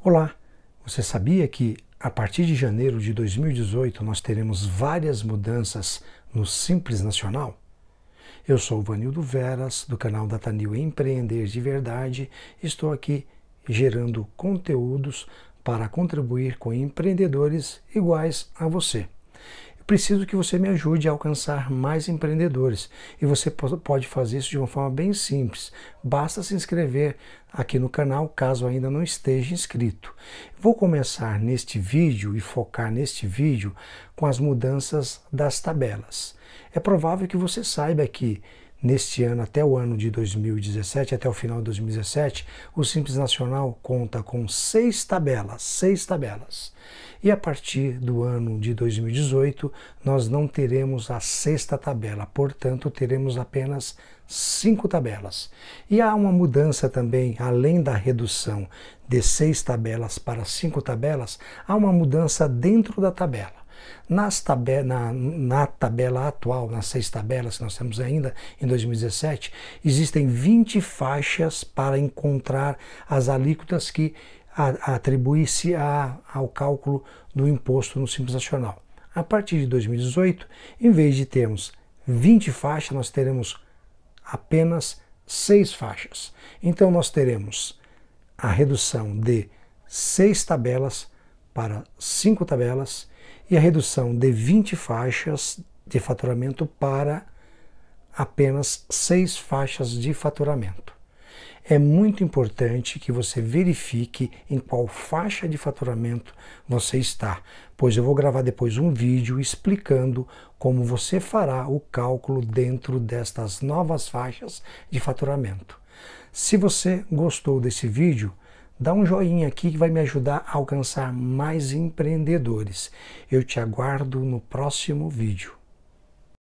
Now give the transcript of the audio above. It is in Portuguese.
Olá! Você sabia que a partir de janeiro de 2018 nós teremos várias mudanças no Simples Nacional? Eu sou o Vanildo Veras, do canal DataNil Empreender de Verdade, estou aqui gerando conteúdos para contribuir com empreendedores iguais a você preciso que você me ajude a alcançar mais empreendedores. E você pode fazer isso de uma forma bem simples. Basta se inscrever aqui no canal, caso ainda não esteja inscrito. Vou começar neste vídeo e focar neste vídeo com as mudanças das tabelas. É provável que você saiba que Neste ano, até o ano de 2017, até o final de 2017, o Simples Nacional conta com seis tabelas, seis tabelas. E a partir do ano de 2018, nós não teremos a sexta tabela, portanto, teremos apenas cinco tabelas. E há uma mudança também, além da redução de seis tabelas para cinco tabelas, há uma mudança dentro da tabela. Nas tabela, na, na tabela atual, nas seis tabelas que nós temos ainda em 2017, existem 20 faixas para encontrar as alíquotas que atribuem se ao cálculo do imposto no Simples Nacional. A partir de 2018, em vez de termos 20 faixas, nós teremos apenas seis faixas. Então, nós teremos a redução de seis tabelas para cinco tabelas e a redução de 20 faixas de faturamento para apenas 6 faixas de faturamento. É muito importante que você verifique em qual faixa de faturamento você está, pois eu vou gravar depois um vídeo explicando como você fará o cálculo dentro destas novas faixas de faturamento. Se você gostou desse vídeo, Dá um joinha aqui que vai me ajudar a alcançar mais empreendedores. Eu te aguardo no próximo vídeo.